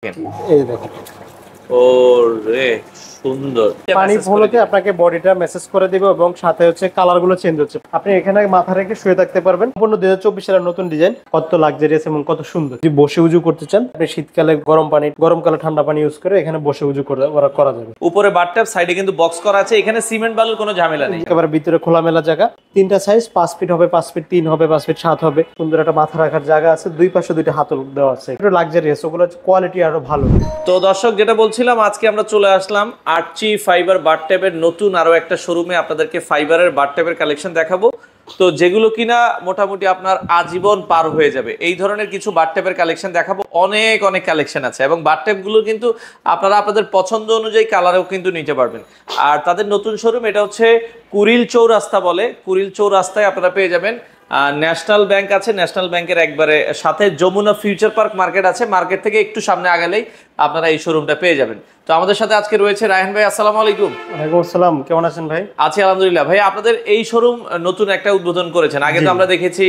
Bien. Eh, সুন্দর পানি ফলোতে আপনাকে বডিটা মেসেজ করে দিবে এবং সাথে হচ্ছে কালার গুলো চেঞ্জ হচ্ছে আপনি এখানে মাথা রেখে শুয়ে থাকতে পারবেন সম্পূর্ণ দুই হাজার চব্বিশ সালের নতুন ডিজাইন কত লাক্সারিয়াস এবং কত সুন্দর যদি বসে উজু করতে চান আপনি শীতকালে গরম পানি গরমকালে ঠান্ডা পানি ইউজ করে এখানে বসে উজু করা যাবে উপরে বাথটাব সাইডে কিন্তু বক্স করা আছে এখানে সিমেন্ট বালুর কোনো ঝামেলা নেই একেবারে ভিতরে খোলামেলা জায়গা তিনটা সাইজ পাঁচ ফিট হবে পাঁচ ফিট তিন হবে পাঁচ ফিট সাত হবে সুন্দর একটা মাথা রাখার জায়গা আছে দুই পাশে দুইটা হাতল দেওয়া আছে একটু লাক্সারিয়াস ওগুলো কোয়ালিটি আরো ভালো তো দর্শক যেটা বলছিলাম আজকে আমরা চলে আসলাম আর্চি ফাইবার বার ট্যাবের নতুন আরও একটা শোরুমে আপনাদেরকে ফাইবারের বার ট্যাবের কালেকশন দেখাবো তো যেগুলো কিনা মোটামুটি আপনার আজীবন পার হয়ে যাবে এই ধরনের কিছু বারটেপের কালেকশন দেখাবো অনেক অনেক কালেকশন আছে এবং বারটেপগুলো কিন্তু আপনারা আপনাদের পছন্দ অনুযায়ী কালারেও কিন্তু নিতে পারবেন আর তাদের নতুন শোরুম এটা হচ্ছে কুরিল চৌরাস্তা বলে কুরিল চৌরাস্তায় আপনারা পেয়ে যাবেন ন্যাশনাল ব্যাংক আছে ন্যাশনাল ব্যাংকের একবারে সাথে যমুনা ফিউচার পার্ক মার্কেট আছে মার্কেট থেকে একটু সামনে আগালেই আপনারা এই শোরুমটা পেয়ে যাবেন তো আমাদের সাথে আজকে রয়েছে রায়হান ভাই আসসালামু আলাইকুম ওয়ালাইকুম আসসালাম কেমন আছেন ভাই আছি আলহামদুলিল্লাহ ভাই আপনাদের এই শোরুম নতুন একটা উদ্বোধন করেছেন আগে তো আমরা দেখেছি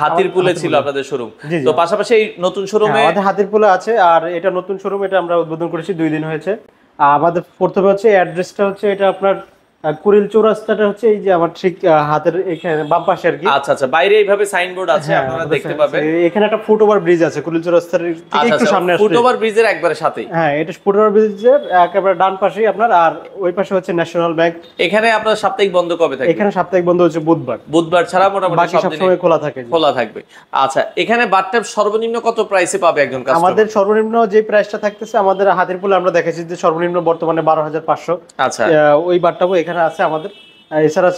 হাতিরপুলে ছিল আপনাদের শোরুম তো পাশাপাশি এই নতুন হ্যাঁ, শোরুমে আমাদের হাতিরপুলে আছে আর এটা নতুন শোরুম এটা আমরা উদ্বোধন করেছি দুই দিন হয়েছে আমাদের প্রথমে হচ্ছে অ্যাড্রেসটা হচ্ছে এটা আপনার কুরিল চৌরাস্তাটা হচ্ছে এই যে আমার ঠিক হাতের এখানে বাম পাশে আর কি আচ্ছা আচ্ছা বাইরে এইভাবে সাইনবোর্ড আছে হ্যাঁ, আপনারা দেখতে পাবেন এখানে একটা ফুটওভার ব্রিজ আছে কুরিল চৌরাস্তার আচ্ছা, একটু আচ্ছা, সামনে ফুটওভার ব্রিজের একবারে সাথেই হ্যাঁ এটা ফুটওভার ব্রিজের একেবারে ডান পাশেই আপনার আর ওই পাশে হচ্ছে ন্যাশনাল ব্যাংক এখানে আপনার সাপ্তাহিক বন্ধ কবে থাকে এখানে সাপ্তাহিক বন্ধ হচ্ছে বুধবার বুধবার ছাড়া মোটামুটি সব সময় খোলা থাকে খোলা থাকবে আচ্ছা এখানে বাথটাব সর্বনিম্ন কত প্রাইসে পাবে একজন কাস্টমার আমাদের সর্বনিম্ন যে প্রাইসটা থাকতেছে আমাদের হাতের পুলে আমরা দেখেছি যে সর্বনিম্ন বর্তমানে 12500 আচ্ছা ওই বারটা এখানে এখানে আছে আমাদের এছাড়া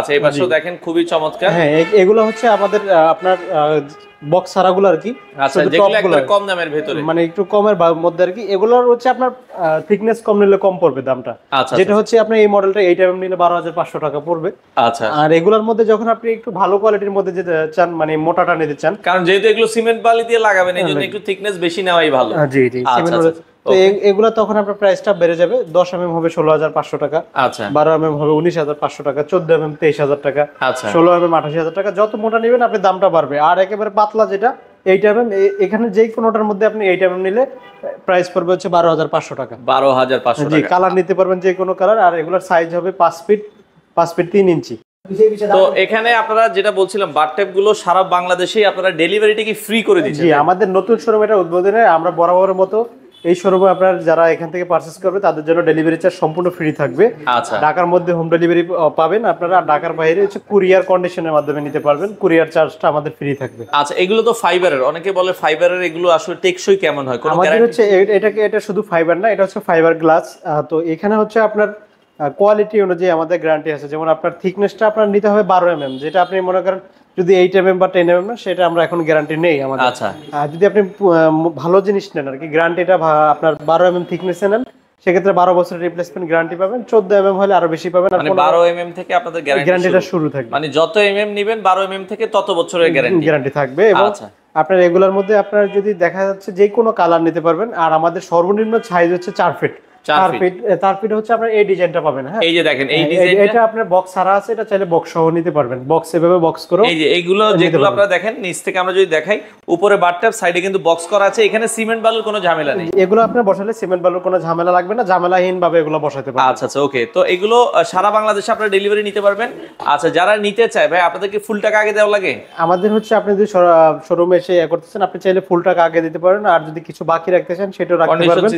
আছে হ্যাঁ, এগুলো হচ্ছে আপনার আচ্ছা, কম মানে এগুলোর নিলে কম পড়বে দামটা আচ্ছা, যেটা আচ্ছা। হচ্ছে এই মডেলটা টাকা পড়বে আর এগুলোর মধ্যে যখন আপনি একটু ভালো কোয়ালিটির মধ্যে যেতে চান মানে মোটাটা নিতে চান কারণ যেহেতু এগুলো সিমেন্ট বালি দিয়ে লাগাবেন হ্যাঁ, একটু বেশি নেওয়াই ভালো তো এগুলা তখন আপনার প্রাইসটা বেড়ে যাবে দশ এমএম হবে ষোলো হাজার পাঁচশো টাকা আচ্ছা বারো এমএম হবে উনিশ হাজার পাঁচশো টাকা চোদ্দ এম তেইশ হাজার টাকা আচ্ছা ষোলো এম আঠাশ হাজার টাকা যত মোটা নেবেন আপনি দামটা বাড়বে আর একেবারে পাতলা যেটা এইট এমএম এখানে যে কোনোটার মধ্যে আপনি এইট এমএম নিলে প্রাইস পড়বে হচ্ছে বারো হাজার পাঁচশো টাকা বারো হাজার পাঁচশো জি কালার নিতে পারবেন যে কোনো কালার আর এগুলোর সাইজ হবে পাঁচ ফিট পাঁচ ফিট তিন ইঞ্চি তো এখানে আপনারা যেটা বলছিলাম বারটেপ গুলো সারা বাংলাদেশেই আপনারা ডেলিভারিটা কি ফ্রি করে দিচ্ছেন আমাদের নতুন শোরুম এটা উদ্বোধনে আমরা বরাবরের মতো এই শোরুমে আপনার যারা এখান থেকে পারচেস করবে তাদের জন্য ডেলিভারি চার্জ সম্পূর্ণ ফ্রি থাকবে আচ্ছা ঢাকার মধ্যে হোম ডেলিভারি পাবেন আপনারা ঢাকার বাইরে হচ্ছে কুরিয়ার কন্ডিশনের মাধ্যমে নিতে পারবেন কুরিয়ার চার্জটা আমাদের ফ্রি থাকবে আচ্ছা এগুলো তো ফাইবারের অনেকে বলে ফাইবারের এগুলো আসলে টেকসই কেমন হয় আমাদের হচ্ছে এটাকে এটা শুধু ফাইবার না এটা হচ্ছে ফাইবার গ্লাস তো এখানে হচ্ছে আপনার কোয়ালিটি অনুযায়ী আমাদের গ্যারান্টি আছে যেমন আপনার থিকনেসটা আপনার নিতে হবে বারো এম যেটা আপনি মনে করেন যদি এইট এম এম বা টেন এম এম সেটা আমরা এখন গ্যারান্টি নেই আমাদের আচ্ছা যদি আপনি ভালো জিনিস নেন আর কি গ্যারান্টিটা আপনার বারো এম এম থিকনেসে নেন সেক্ষেত্রে বারো বছরের রিপ্লেসমেন্ট গ্যারান্টি পাবেন চোদ্দ এম mm এম হলে আরো বেশি পাবেন মানে বারো এম mm এম থেকে আপনাদের গ্যারান্টিটা শুরু থাকবে মানে যত এম mm এম নিবেন বারো এম এম থেকে তত বছরের গ্যারান্টি গ্যারান্টি থাকবে এবং আচ্ছা। আপনার রেগুলার মধ্যে আপনার যদি দেখা যাচ্ছে যে কোনো কালার নিতে পারবেন আর আমাদের সর্বনিম্ন সাইজ হচ্ছে চার ফিট 4 ফিট 4 ফিট হচ্ছে আপনার এই ডিজাইনটা পাবেন হ্যাঁ এই যে দেখেন এই হ্যাঁ, ডিজাইনটা এটা আপনার বক্স ছাড়া আছে এটা চাইলে বক্স সহ নিতে পারবেন বক্স এভাবে বক্স করো এই যে এইগুলো যেগুলো আপনারা দেখেন নিচ থেকে আমরা যদি দেখাই উপরে বাথটাব সাইডে কিন্তু বক্স করা আছে এখানে সিমেন্ট বালুর কোনো ঝামেলা নেই এগুলো আপনি বসালে সিমেন্ট বালুর কোনো ঝামেলা লাগবে না ঝামেলাহীন ভাবে এগুলো বসাতে পারবেন আচ্ছা আচ্ছা ওকে তো এগুলো সারা বাংলাদেশে আপনারা ডেলিভারি নিতে পারবেন আচ্ছা যারা নিতে চায় ভাই আপনাদের কি ফুল টাকা আগে দেওয়া লাগে আমাদের হচ্ছে আপনি যদি শোরুমে এসে ইয়ে করতেছেন আপনি চাইলে ফুল টাকা আগে দিতে পারেন আর যদি কিছু বাকি রাখতেছেন চান সেটাও রাখতে পারবেন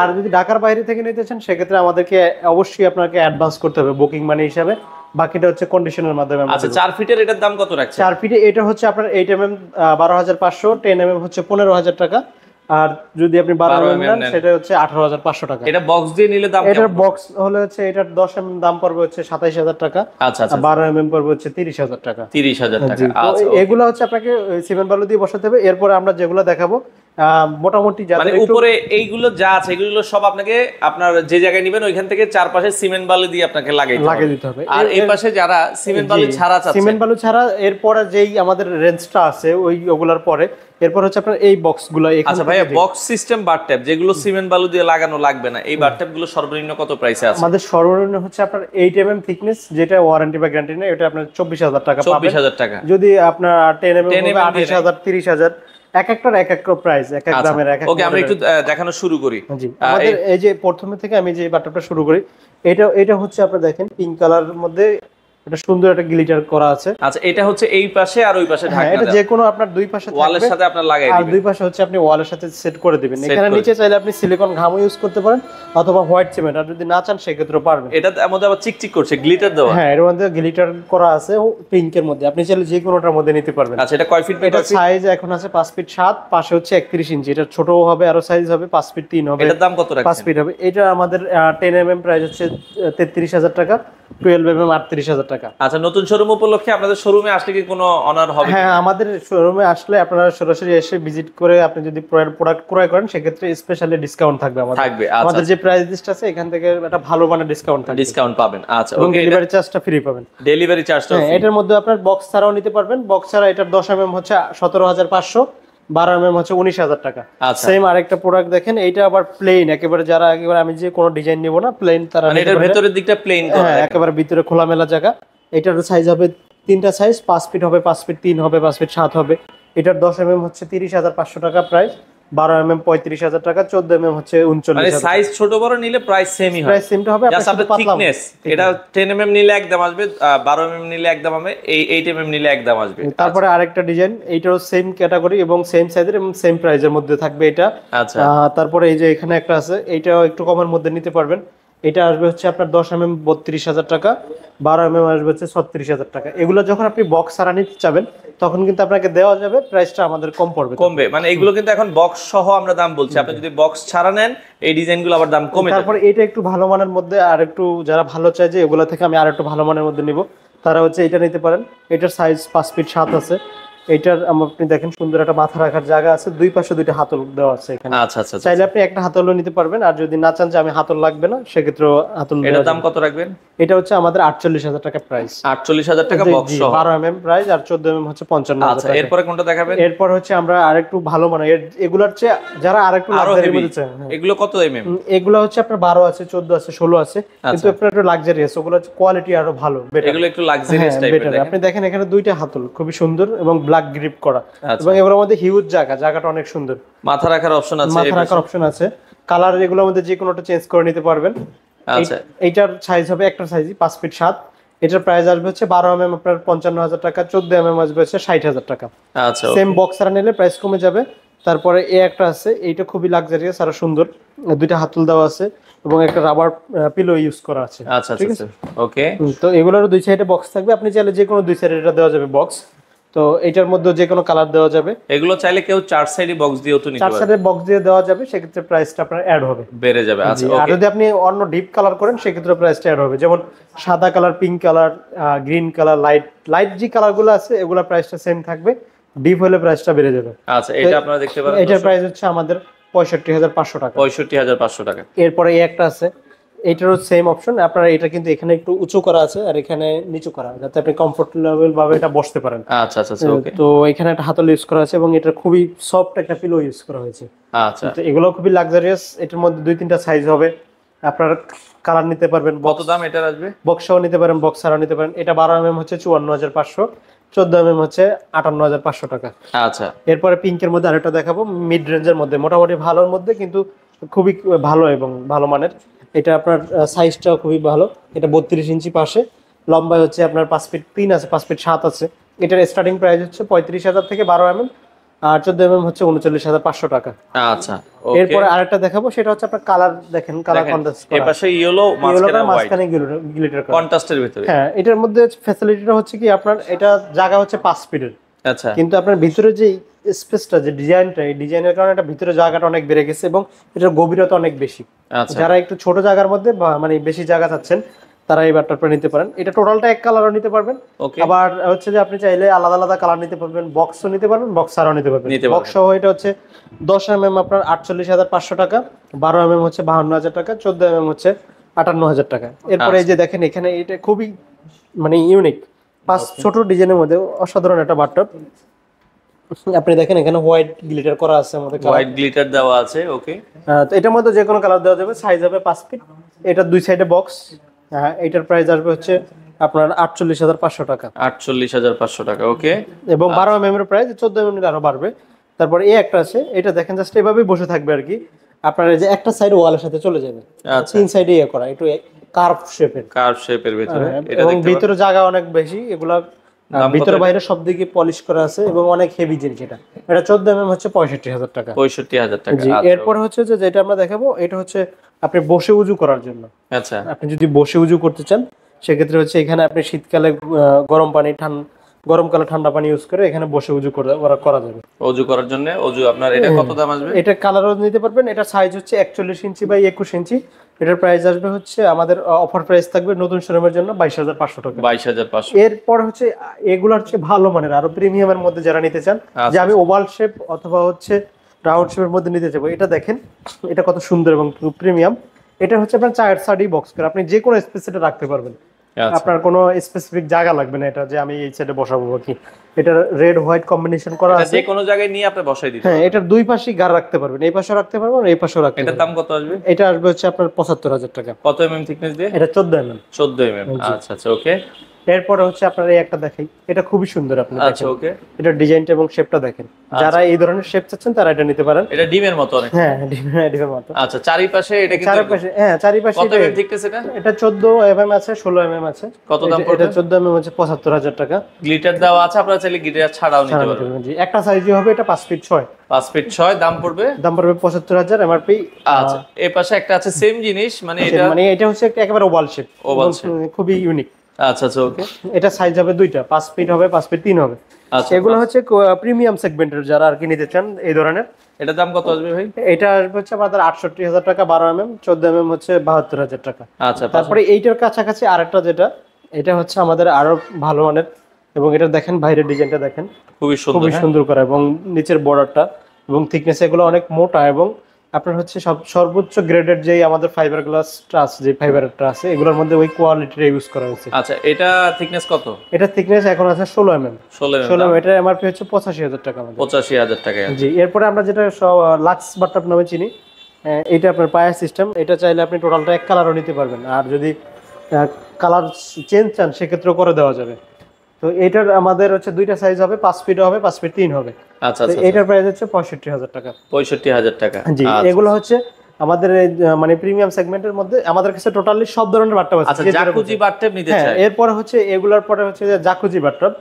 আর যদি ঢাকার বাইরে থেকে নিতে চান সেক্ষেত্রে আমাদেরকে অবশ্যই আপনাকে অ্যাডভান্স করতে হবে বুকিং মানি হিসাবে বাকিটা হচ্ছে কন্ডিশনের মাধ্যমে আচ্ছা 4 ফিটের এটার দাম কত রাখছে 4 ফিটে এটা হচ্ছে আপনার 8 এমএম 12500 10 এমএম হচ্ছে 15000 টাকা আর যদি আপনি 12 এমএম সেটা হচ্ছে 18500 টাকা এটা বক্স দিয়ে নিলে দাম এটার বক্স হলে হচ্ছে এটার দশ এম দাম পড়বে হচ্ছে সাতাইশ হাজার টাকা আচ্ছা আচ্ছা 12 এমএম আচ্ছা। পড়বে হচ্ছে তিরিশ হাজার টাকা 30000 টাকা আচ্ছা এগুলো হচ্ছে আপনাকে সিমেন্ট বালু দিয়ে বসাতে হবে এরপরে আমরা যেগুলো দেখাবো মোটামুটি মানে উপরে এইগুলো যা আছে এগুলো সব আপনাকে আপনার যে জায়গায় নিবেন ওইখান থেকে চারপাশে সিমেন্ট বালু দিয়ে আপনাকে লাগে লাগিয়ে দিতে হবে আর এই পাশে যারা সিমেন্ট বালু ছাড়া সিমেন্ট বালু ছাড়া এরপরে যেই আমাদের রেঞ্জটা আছে ওই ওগুলার পরে এরপর হচ্ছে আপনার এই বক্সগুলো আচ্ছা ভাই বক্স সিস্টেম বার ট্যাপ যেগুলো সিমেন্ট বালু দিয়ে লাগানো লাগবে না এই বার ট্যাপগুলো সর্বনিম্ন কত প্রাইসে আছে আমাদের সর্বনিম্ন হচ্ছে আপনার 8 এমএম থিকনেস যেটা ওয়ারেন্টি বা গ্যারান্টি না এটা আপনার 24000 টাকা পাবেন 24000 টাকা যদি আপনার 10 এমএম 28000 30000 এক একটার এক এক প্রাইস এক এক গ্রামের আচ্ছা, এক এক ওকে আমরা একটু দেখানো শুরু করি জি আমাদের এই যে প্রথমে থেকে আমি যে বার ট্যাপটা শুরু করি এটা এটা হচ্ছে আপনারা দেখেন পিঙ্ক কালারের মধ্যে এটা সুন্দর একটা গ্লিটার করা আছে আচ্ছা এটা হচ্ছে এই পাশে আর ওই পাশে হ্যাঁ, ঢাকা এটা যে কোনো আপনার দুই পাশে ওয়ালের সাথে আপনার লাগাই দিবেন আর দুই পাশে হচ্ছে আপনি ওয়ালের সাথে সেট করে দিবেন এখানে নিচে চাইলে আপনি সিলিকন ঘামও ইউজ করতে পারেন অথবা হোয়াইট সিমেন্ট আর যদি না চান পারবেন এটা আমাদের আবার চিকচিক করছে গ্লিটার দেওয়া হ্যাঁ এর মধ্যে গ্লিটার করা আছে পিঙ্কের মধ্যে আপনি চাইলে যে কোনোটার মধ্যে নিতে পারবেন আচ্ছা এটা কয় ফিট এটা সাইজ এখন আছে 5 ফিট 7 পাশে হচ্ছে 31 ইঞ্চি এটা ছোটও হবে আরো সাইজ হবে 5 ফিট 3 হবে এটার দাম কত রাখছেন 5 ফিট হবে এটা আমাদের 10 এমএম প্রাইস হচ্ছে 33000 টাকা 12 এমএম 38000 টাকা আচ্ছা, নতুন শোরুম হ্যাঁ, ক্রয় করেন সেক্ষেত্রে স্পেশালি ডিসকাউন্ট থাকবে আমাদের আচ্ছা। যে প্রাইস এখান থেকে একটা ভালো মানের ডিসকাউন্ট ডিসকাউন্ট পাবেন ফ্রি আচ্ছা, পাবেন ডেলিভারি হ্যাঁ, এটার মধ্যে আপনার বক্স ছাড়াও নিতে পারবেন বক্স ছাড়া এটার 10 এমএম হচ্ছে পাঁচশো বারো এমএম হচ্ছে উনিশ হাজার টাকা সেম আচ্ছা। আরেকটা প্রোডাক্ট দেখেন এটা আবার প্লেন একেবারে যারা একেবারে আমি যে কোনো ডিজাইন নিব না প্লেন তারা মানে এটার ভিতরের দিকটা প্লেন হ্যাঁ একেবারে ভিতরে খোলামেলা জায়গা এটার সাইজ হবে তিনটা সাইজ পাঁচ ফিট হবে পাঁচ ফিট তিন হবে পাঁচ ফিট সাত হবে এটার দশ এমএম হচ্ছে তিরিশ হাজার পাঁচশো টাকা প্রাইস 12 এমএম 35000 টাকা 14 এমএম হচ্ছে 39000 মানে সাইজ ছোট বড় নিলে প্রাইস সেমই হয় প্রাইস সেমটা হবে জাস্ট আপনার থিকনেস এটা 10 এমএম নিলে একদম আসবে 12 এমএম নিলে একদম হবে এই 8 এমএম নিলে একদম আসবে তারপরে আচ্ছা। আরেকটা ডিজাইন এইটারও সেম ক্যাটাগরি এবং সেম সাইজের এবং সেম প্রাইজের মধ্যে থাকবে এটা আচ্ছা তারপরে এই যে এখানে একটা আছে এটাও একটু কমের মধ্যে নিতে পারবেন এটা আসবে হচ্ছে আপনার দশ এম এম বত্রিশ হাজার টাকা বারো এম এম আসবে হচ্ছে ছত্রিশ হাজার টাকা এগুলো যখন আপনি বক্স ছাড়া নিতে চাবেন তখন কিন্তু আপনাকে দেওয়া যাবে প্রাইসটা আমাদের কম পড়বে কমবে মানে এগুলো কিন্তু এখন বক্স সহ আমরা দাম বলছি আপনি যদি বক্স ছাড়া নেন এই ডিজাইনগুলো আবার দাম কমে তারপর এটা একটু ভালো মানের মধ্যে আর একটু যারা ভালো চায় যে এগুলো থেকে আমি আর একটু ভালো মানের মধ্যে নিব তারা হচ্ছে এটা নিতে পারেন এটার সাইজ পাঁচ ফিট সাত আছে এটার আপনি দেখেন সুন্দর একটা মাথা রাখার জায়গা আছে দুই পাশে দুইটা হাতল দেওয়া আছে এখানে আচ্ছা আচ্ছা, আচ্ছা চাইলে আচ্ছা। আপনি একটা হাতল নিতে পারবেন আর যদি না চান যে আমি হাতল লাগবে না সেক্ষেত্রে হাতল এটার দাম কত রাখবেন এটা হচ্ছে আমাদের 48000 টাকা প্রাইস 48000 টাকা বক্স সহ 12 এমএম প্রাইস আর 14 এমএম হচ্ছে 55000 আচ্ছা এরপরে কোনটা দেখাবেন এরপর হচ্ছে আমরা আরেকটু ভালো মানে এগুলার চেয়ে যারা আরেকটু লাক্সারি মধ্যে হ্যাঁ। এগুলো কত এমএম এগুলো হচ্ছে আপনার 12 আছে 14 আছে 16 আছে আচ্ছা। কিন্তু আপনার একটু লাক্সারি আছে ওগুলো কোয়ালিটি আরো ভালো এগুলো একটু লাক্সারি হ্যাঁ, টাইপের আপনি দেখেন এখানে দুইটা হাতল খুবই সুন্দর এবং ব্ল্যাক গ্রিপ করা আচ্ছা। এবং এগুলোর মধ্যে হিউজ জায়গা জায়গাটা অনেক সুন্দর মাথা রাখার অপশন আছে মাথা রাখার অপশন আছে কালার এগুলো মধ্যে যে কোনোটা চেঞ্জ করে নিতে পারবেন আচ্ছা সাইজ হবে একটা সাইজই পাঁচ ফিট সাত এটার প্রাইস আসবে হচ্ছে বারো এম mm এম আপনার পঞ্চান্ন হাজার টাকা চোদ্দ এম mm এম আসবে হচ্ছে ষাট হাজার টাকা আচ্ছা সেম বক্সার নিলে প্রাইস কমে যাবে তারপরে এ একটা আছে এইটা খুবই লাক্সারিয়াস আর সুন্দর দুইটা হাতুল দেওয়া আছে এবং একটা রাবার পিলো ইউজ করা আছে আচ্ছা, আচ্ছা ঠিক আচ্ছা, আছে ওকে তো এগুলোর দুই সাইডে বক্স থাকবে আপনি চাইলে যে কোনো দুই সাইডে এটা দেওয়া যাবে বক্স তো এটার মধ্যে যে কোনো কালার দেওয়া যাবে এগুলো চাইলে কেউ চার সাইডে বক্স দিয়েও তো নিতে পারে চার সাইডে বক্স দিয়ে দেওয়া যাবে ক্ষেত্রে প্রাইসটা আপনার অ্যাড হবে বেড়ে যাবে আচ্ছা আর যদি আপনি অন্য ডিপ কালার করেন ক্ষেত্রে প্রাইসটা অ্যাড হবে যেমন সাদা colour pink colour green colour light light যে কালারগুলো আছে এগুলো প্রাইসটা সেম থাকবে ডিপ হলে প্রাইসটা বেড়ে যাবে আচ্ছা এটা আপনারা দেখতে পারেন এটার প্রাইস হচ্ছে আমাদের পঁয়ষট্টি হাজার পাঁচশো টাকা পঁয়ষট্টি হাজার পাঁচশো টাকা এরপরে এই একটা আছে এটারও সেম অপশন আপনারা এটা কিন্তু এখানে একটু উঁচু করা আছে আর এখানে নিচু করা যাতে আপনি কমফোর্টেবল ভাবে এটা বসতে পারেন আচ্ছা আচ্ছা ওকে আচ্ছা, তো এখানে একটা হাতল ইউজ করা আছে এবং এটা খুবই সফট একটা পিলো ইউজ করা হয়েছে আচ্ছা তো এগুলো খুবই লাক্সারিয়াস এটার মধ্যে দুই তিনটা সাইজ হবে আপনার কালার নিতে পারবেন কত দাম এটা আসবে বক্সও নিতে পারেন বক্স নিতে পারেন এটা বারো এম mm হচ্ছে চুয়ান্ন হাজার পাঁচশো চোদ্দ এম mm হচ্ছে আটান্ন হাজার পাঁচশো টাকা আচ্ছা এরপরে পিঙ্কের মধ্যে আরেকটা দেখাবো মিড রেঞ্জের মধ্যে মোটামুটি ভালোর মধ্যে কিন্তু খুবই ভালো এবং ভালো মানের এটা আপনার সাইজটাও খুবই ভালো এটা বত্রিশ ইঞ্চি পাশে লম্বায় হচ্ছে আপনার পাঁচ ফিট তিন আছে পাঁচ ফিট সাত আছে এটার স্টার্টিং প্রাইস হচ্ছে পঁয়ত্রিশ হাজার থেকে বারো এমএম mm, আর চোদ্দ এমএম mm হচ্ছে উনচল্লিশ হাজার পাঁচশো টাকা আচ্ছা এরপরে আরেকটা দেখাবো সেটা হচ্ছে আপনার কালার দেখেন কালার কন্ট্রাস্ট পাশে ইয়েলো মাঝখানে গ্লিটার ভিতরে হ্যাঁ এটার মধ্যে ফ্যাসিলিটিটা হচ্ছে কি আপনার এটা জায়গা হচ্ছে পাঁচ ফিটের আচ্ছা কিন্তু আপনার ভিতরে যে স্পেসটা যে ডিজাইনটা এই ডিজাইনের কারণে এটা ভিতরে জায়গাটা অনেক বেড়ে গেছে এবং এটার গভীরতা অনেক বেশি আচ্ছা। যারা একটু ছোট জায়গার মধ্যে মানে বেশি জায়গা চাচ্ছেন তারা এই ব্যাটারটা নিতে পারেন এটা টোটালটা এক কালারও নিতে পারবেন আবার হচ্ছে যে আপনি চাইলে আলাদা আলাদা কালার নিতে পারবেন বক্সও নিতে পারবেন বক্স ছাড়াও নিতে পারবেন বক্স সহ এটা হচ্ছে দশ এম mm এম আপনার আটচল্লিশ হাজার পাঁচশো টাকা বারো এম mm এম হচ্ছে বাহান্ন হাজার টাকা চোদ্দ এম mm এম হচ্ছে আটান্ন হাজার টাকা এরপরে এই যে আচ্ছা। দেখেন এখানে এটা খুবই মানে ইউনিক পাঁচ ছোট ডিজাইনের মধ্যে অসাধারণ একটা বাটটপ আপনি দেখেন এখানে হোয়াইট গ্লিটার করা আছে আমাদের হোয়াইট গ্লিটার দেওয়া আছে ওকে তো এটার মধ্যে যে কোনো কালার দেওয়া যাবে সাইজ হবে পাঁচ ফিট এটা দুই সাইডে বক্স হ্যাঁ এটার প্রাইস আসবে হচ্ছে আপনার আটচল্লিশ হাজার পাঁচশো টাকা আটচল্লিশ হাজার পাঁচশো টাকা ওকে এবং বারো এম এর প্রাইস চোদ্দ এম এর আরো বাড়বে তারপর এই একটা আছে এটা দেখেন জাস্ট এভাবেই বসে থাকবে আর কি আপনার যে একটা সাইড ওয়ালের সাথে চলে যাবে আচ্ছা। তিন সাইডে ইয়ে করা একটু কার্ভ শেপের কার্ভ শেপের ভিতরে এবং ভিতরে জায়গা অনেক বেশি এগুলা ভিতরে বাইরে সব দিকে পলিশ করা আছে এবং অনেক হেভি জিনিস এটা এটা চোদ্দ এম mm হচ্ছে পঁয়ষট্টি হাজার টাকা পঁয়ষট্টি হাজার টাকা আচ্ছা। হচ্ছে যে যেটা আমরা দেখাবো এটা হচ্ছে আপনি বসে উজু করার জন্য আচ্ছা আপনি যদি বসে উজু করতে চান সেক্ষেত্রে হচ্ছে এখানে আপনি শীতকালে গরম পানি ঠান্ডা গরমকালে ঠান্ডা পানি ইউজ করে এখানে বসে উজু করা যাবে উজু করার জন্য উজু আপনার এটা কত দাম আসবে এটা কালারও নিতে পারবেন এটা সাইজ হচ্ছে একচল্লিশ ইঞ্চি বা একুশ ইঞ্চি এটার প্রাইস আসবে হচ্ছে আমাদের অফার প্রাইস থাকবে নতুন শোরুমের জন্য বাইশ হাজার পাঁচশো টাকা বাইশ হাজার পাঁচশো এরপর হচ্ছে এগুলোর হচ্ছে ভালো মানের আরো প্রিমিয়ামের মধ্যে যারা নিতে চান আচ্ছা, যে আমি ওভাল আচ্ছা। শেপ অথবা হচ্ছে রাউন্ড শেপের মধ্যে নিতে চাবো এটা দেখেন এটা কত সুন্দর এবং প্রিমিয়াম এটা হচ্ছে আপনার চায়ের সার্ডি বক্স করে আপনি যে কোনো স্পেস এটা রাখতে পারবেন আচ্ছা। আপনার কোনো স্পেসিফিক জায়গা লাগবে না এটা যে আমি এই সাইডে বসাবো কি এটা রেড হোয়াইট কম্বিনেশন করা আছে যে কোনো জায়গায় নিয়ে আপনি বসাই দিতে হ্যাঁ এটার দুই পাশেই গার রাখতে পারবেন এই পাশে রাখতে পারবেন এই পাশেও রাখতে এটা দাম কত আসবে এটা আসবে হচ্ছে আপনার 75000 টাকা কত এমএম mm থিকনেস দিয়ে এটা 14 এমএম 14 এমএম আচ্ছা আচ্ছা ওকে এরপরে হচ্ছে আপনারা একটা দেখাই এটা খুবই সুন্দর আপনি আচ্ছা ওকে এটা ডিজাইনটা এবং শেপটা দেখেন আচ্ছা। যারা এই ধরনের শেপ চাচ্ছেন তারা এটা নিতে পারেন এটা ডিমের মতো অনেক হ্যাঁ ডিমের ডিমের মতো আচ্ছা চারিপাশে এটা কিন্তু চারিপাশে হ্যাঁ চারিপাশে কত এমএম থিকনেস এটা এটা 14 এমএম আছে 16 এমএম আছে কত দাম পড়বে এটা 14 এমএম হচ্ছে 75000 টাকা গ্লিটার দাও আছে আপনারা চাইলে গ্লিটার ছাড়াও নিতে পারবেন জি একটা সাইজই হবে এটা 5 ফিট 6 5 ফিট 6 দাম পড়বে দাম পড়বে 75000 এমআরপি আচ্ছা এই পাশে একটা আছে সেম জিনিস মানে এটা মানে এটা হচ্ছে একটা একেবারে ওভাল শেপ ওভাল শেপ খুবই ইউনিক আচ্ছা আচ্ছা ওকে এটা সাইজ হবে দুইটা পাঁচ ফিট হবে পাঁচ ফিট তিন হবে আচ্ছা, আচ্ছা। এগুলো হচ্ছে প্রিমিয়াম সেগমেন্টের যারা আর কি নিতে চান এই ধরনের এটা দাম কত আসবে ভাই এটা আসবে হচ্ছে আমাদের আটষট্টি হাজার টাকা বারো এম এম চোদ্দ এম এম হচ্ছে বাহাত্তর হাজার টাকা আচ্ছা তারপরে এইটার কাছাকাছি আরেকটা যেটা এটা হচ্ছে আমাদের আরো ভালো মানের এবং এটা দেখেন বাইরের ডিজাইনটা দেখেন খুবই সুন্দর হ্যাঁ। সুন্দর করা এবং নিচের বর্ডারটা এবং থিকনেস এগুলো অনেক মোটা এবং আপনার হচ্ছে সব সর্বোচ্চ গ্রেডের যে আমাদের ফাইবার গ্লাস ট্রাস যে ফাইবার আছে এগুলোর মধ্যে ওই কোয়ালিটিটা ইউজ করা হয়েছে আচ্ছা এটা থিকনেস কত এটা থিকনেস এখন আছে 16 এম 16 mm 16 mm, mm, এটা এমআরপি হচ্ছে 85000 টাকা পঁচাশি 85000 টাকা জি এরপরে আমরা যেটা লাক্স বাটার নামে চিনি এটা আপনার পায়ার সিস্টেম এটা চাইলে আপনি টোটালটা এক কালারও নিতে পারবেন আর যদি কালার চেঞ্জ চান সেক্ষেত্রেও করে দেওয়া যাবে তো এটার আমাদের হচ্ছে দুইটা সাইজ হবে পাঁচ ফিট হবে পাঁচ ফিট তিন হবে আচ্ছা, আচ্ছা, আচ্ছা। এটার প্রাইস হচ্ছে পঁয়ষট্টি হাজার টাকা পঁয়ষট্টি হাজার টাকা জি আচ্ছা, এগুলো হচ্ছে আমাদের মানে প্রিমিয়াম সেগমেন্টের মধ্যে আমাদের কাছে টোটালি সব ধরনের বাটটপ আছে আচ্ছা জাকুজি বাটটপ নিতে হ্যাঁ, চাই এরপর হচ্ছে এগুলার পরে হচ্ছে যে জাকুজি বাটটপ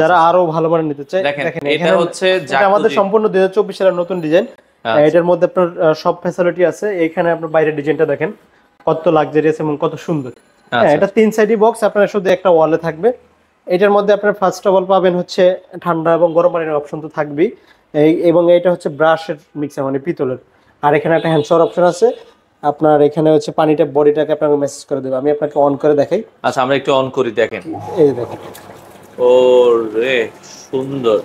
যারা আরো ভালো করে নিতে চায় দেখেন এটা হচ্ছে জাকুজি আমাদের সম্পূর্ণ 2024 সালের নতুন ডিজাইন হ্যাঁ, এটার মধ্যে আপনার সব ফ্যাসিলিটি আছে এখানে আপনার বাইরের ডিজাইনটা দেখেন কত লাক্সারিয়াস এবং কত সুন্দর হ্যাঁ, এটা তিন সাইডি বক্স আপনার শুধু একটা ওয়ালে থাকবে এটার মধ্যে আপনার ফার্স্ট অফ অল পাবেন হচ্ছে ঠান্ডা এবং গরম পানির অপশন তো থাকবেই এবং এটা হচ্ছে ব্রাশের মিক্সার মানে পিতলের আর এখানে একটা হ্যান্ডসার অপশন আছে আপনার এখানে হচ্ছে পানিটা বডিটাকে আপনাকে মেসেজ করে দেবে আমি আপনাকে অন করে দেখাই আচ্ছা আমরা একটু অন করি দেখেন এই দেখেন ও রে সুন্দর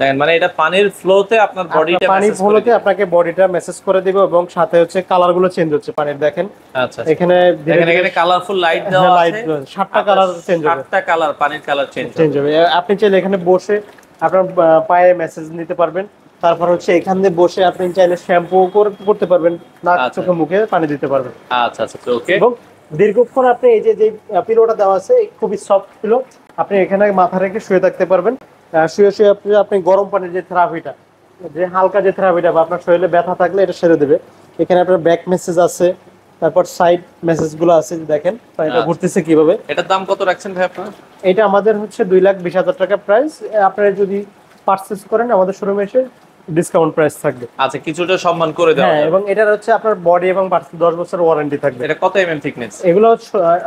দেখেন মানে এটা পানির ফ্লোতে আপনার বডিটা পানির ফ্লোতে আপনাকে বডিটা মেসেজ করে দিবে এবং সাথে হচ্ছে কালার গুলো চেঞ্জ হচ্ছে পানির দেখেন আচ্ছা, আচ্ছা। এখানে দেখেন এখানে কালারফুল হ্যাঁ, লাইট দেওয়া আছে সাতটা কালার আচ্ছা, চেঞ্জ হবে সাতটা কালার পানির কালার চেঞ্জ হবে আপনি চাইলে এখানে বসে আপনার পায়ে মেসেজ নিতে পারবেন তারপর হচ্ছে এখানে বসে আপনি চাইলে শ্যাম্পু করতে পারবেন নাক আচ্ছা। চোখে মুখে পানি দিতে পারবেন আচ্ছা আচ্ছা ওকে এবং দীর্ঘক্ষণ আপনি এই যে যে পিলোটা দেওয়া আছে খুবই সফট পিলো আপনি এখানে মাথা রেখে শুয়ে থাকতে পারবেন শুয়ে শুয়ে আপনি আপনি গরম পানির যে থেরাপিটা যে হালকা যে থেরাপিটা বা আপনার শরীরে ব্যথা থাকলে এটা সেরে দেবে এখানে আপনার ব্যাক মেসেজ আছে তারপর সাইড মেসেজ গুলো আছে দেখেন এটা আচ্ছা। ঘুরতেছে কিভাবে এটার দাম কত রাখছেন ভাই আপনার এটা আমাদের হচ্ছে দুই লাখ বিশ হাজার টাকা প্রাইস আপনারা যদি পার্চেস করেন আমাদের শোরুমে এসে ডিসকাউন্ট প্রাইস থাকবে আচ্ছা কিছুটা সম্মান করে দেওয়া হ্যাঁ এবং এটার হচ্ছে আপনার বডি এবং পার্টস 10 বছর ওয়ারেন্টি থাকবে এটা কত এমএম থিকনেস এগুলো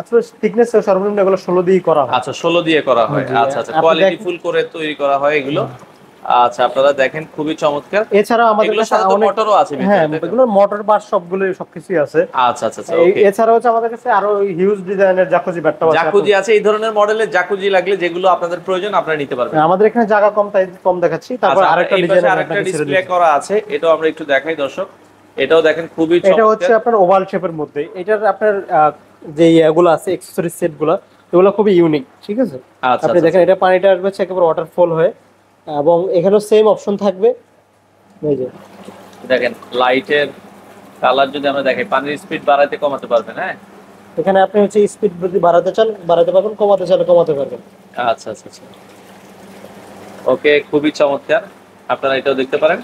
আসলে থিকনেস আচ্ছা, সর্বনিম্ন এগুলো 16 আচ্ছা, দিয়ে করা হয় আচ্ছা 16 দিয়ে করা হয় আচ্ছা আচ্ছা কোয়ালিটি ফুল করে তৈরি করা হয় এগুলো আচ্ছা আপনারা দেখেন খুবই চমৎকার এছাড়া আমাদের কাছে অনেক মোটরও আছে হ্যাঁ এগুলোর মোটর বার সবগুলো সবকিছুই আছে আচ্ছা আচ্ছা ওকে আচ্ছা, এছাড়া হচ্ছে আমাদের কাছে আরো হিউজ ডিজাইনের জাকুজি ব্যাটটা আছে জাকুজি আছে এই ধরনের মডেলে জাকুজি লাগলে যেগুলো আপনাদের প্রয়োজন আপনারা নিতে পারবেন হ্যাঁ, আমাদের এখানে জায়গা কম তাই কম দেখাচ্ছি আচ্ছা, তারপর আরেকটা ডিজাইন আরেকটা ডিসপ্লে করা আছে এটাও আমরা একটু দেখাই দর্শক এটাও দেখেন খুবই চমৎকার এটা হচ্ছে আপনার ওভাল শেপের মধ্যে এটার আপনার যে এগুলো আছে অ্যাকসেসরি সেটগুলো এগুলো খুবই ইউনিক ঠিক আছে আচ্ছা, আপনি দেখেন এটা পানিটা আসবে একেবারে ওয়াটারফল হয়ে এবং এখানেও সেম অপশন থাকবে এই যে দেখেন লাইটের কালার যদি আমরা দেখাই পানির স্পিড বাড়াতে কমাতে পারবেন হ্যাঁ এখানে আপনি হচ্ছে স্পিড বৃদ্ধি বাড়াতে চান বাড়াতে পারবেন কমাতে চান কমাতে পারবেন আচ্ছা আচ্ছা আচ্ছা ওকে খুবই চমৎকার আপনারা এটাও দেখতে পারেন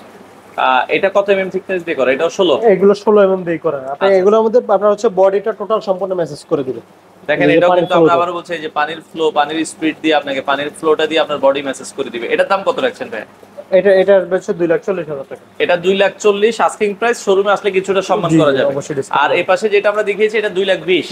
এটা কত এমএম mm থিকনেস দিয়ে করা এটাও 16 এগুলো 16 এমএম mm দিয়ে করা আপনি আচ্ছা, আচ্ছা। এগুলোর মধ্যে আপনার হচ্ছে বডিটা টোটাল সম্পূর্ণ মেসেজ করে দিবেন দেখেন এটাও কিন্তু আমরা আবার বলছি যে পানির ফ্লো পানির স্পিড দিয়ে আপনাকে পানির ফ্লোটা দিয়ে আপনার বডি ম্যাসেজ করে দিবে এটার দাম কত রাখছেন ভাই এটা এটা হচ্ছে দুই লাখ চল্লিশ হাজার টাকা এটা দুই লাখ চল্লিশ আস্কিং প্রাইস শোরুমে আসলে কিছুটা সম্মান করা যাবে আর এ পাশে যেটা আমরা দেখিয়েছি এটা দুই লাখ বিশ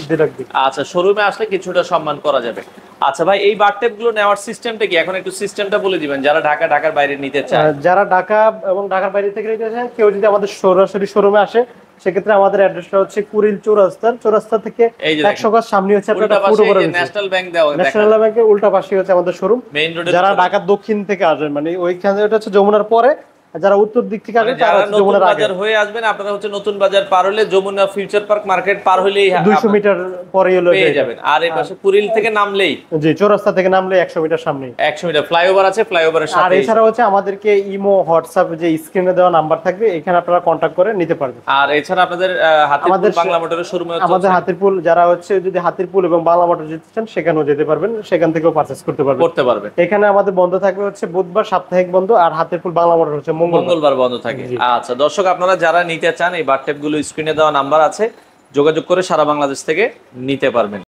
আচ্ছা শোরুমে আসলে কিছুটা সম্মান করা যাবে আচ্ছা ভাই এই বারটেপ গুলো নেওয়ার সিস্টেমটা কি এখন একটু সিস্টেমটা বলে দিবেন যারা ঢাকা ঢাকার বাইরে নিতে চায় যারা ঢাকা এবং ঢাকার বাইরে থেকে নিতে চায় কেউ যদি আমাদের সরাসরি শোরুমে আসে সেক্ষেত্রে আমাদের অ্যাড্রেসটা হচ্ছে কুরিল চৌরাস্তার চৌরাস্তা থেকে একশো গজ সামনে হচ্ছে ন্যাশনাল ব্যাংক ন্যাশনাল ব্যাংকের উল্টা পাশে হচ্ছে আমাদের শোরুম যারা ঢাকার দক্ষিণ থেকে আসবেন মানে ওইখানে ওটা হচ্ছে যমুনার পরে যারা উত্তর দিক থেকে মানে আসবে তারা যমুনা বাজার হয়ে আসবেন আপনারা হচ্ছে নতুন বাজার পার হলে যমুনা ফিউচার পার্ক মার্কেট পার হলেই 200 হ্যাঁ, মিটার পরে হলো পেয়ে যাবেন আর এই পাশে কুরিল থেকে নামলেই জি চৌরাস্তা থেকে নামলেই 100 মিটার সামনে 100 মিটার ফ্লাইওভার আছে ফ্লাইওভারের সাথে আর এছাড়া হচ্ছে আমাদেরকে ইমো হোয়াটসঅ্যাপ যে স্ক্রিনে দেওয়া নাম্বার থাকবে এখানে আপনারা কন্টাক্ট করে নিতে পারবেন আর এছাড়া আপনাদের হাতিরপুল বাংলা মোটরের শোরুমে আমাদের হাতিরপুল যারা হচ্ছে যদি হাতিরপুল এবং বাংলা মোটর যেতে চান সেখানেও যেতে পারবেন সেখান থেকেও পারচেজ করতে পারবেন করতে পারবেন এখানে আমাদের বন্ধ থাকবে হচ্ছে বুধবার সাপ্তাহিক বন্ধ আর হাতিরপুল বাংলা মোটর হচ্ছে মঙ্গলবার বন্ধ থাকে আচ্ছা দর্শক আপনারা যারা নিতে চান এই বারটেপ গুলো স্ক্রিনে দেওয়া নাম্বার আছে যোগাযোগ করে সারা বাংলাদেশ থেকে নিতে পারবেন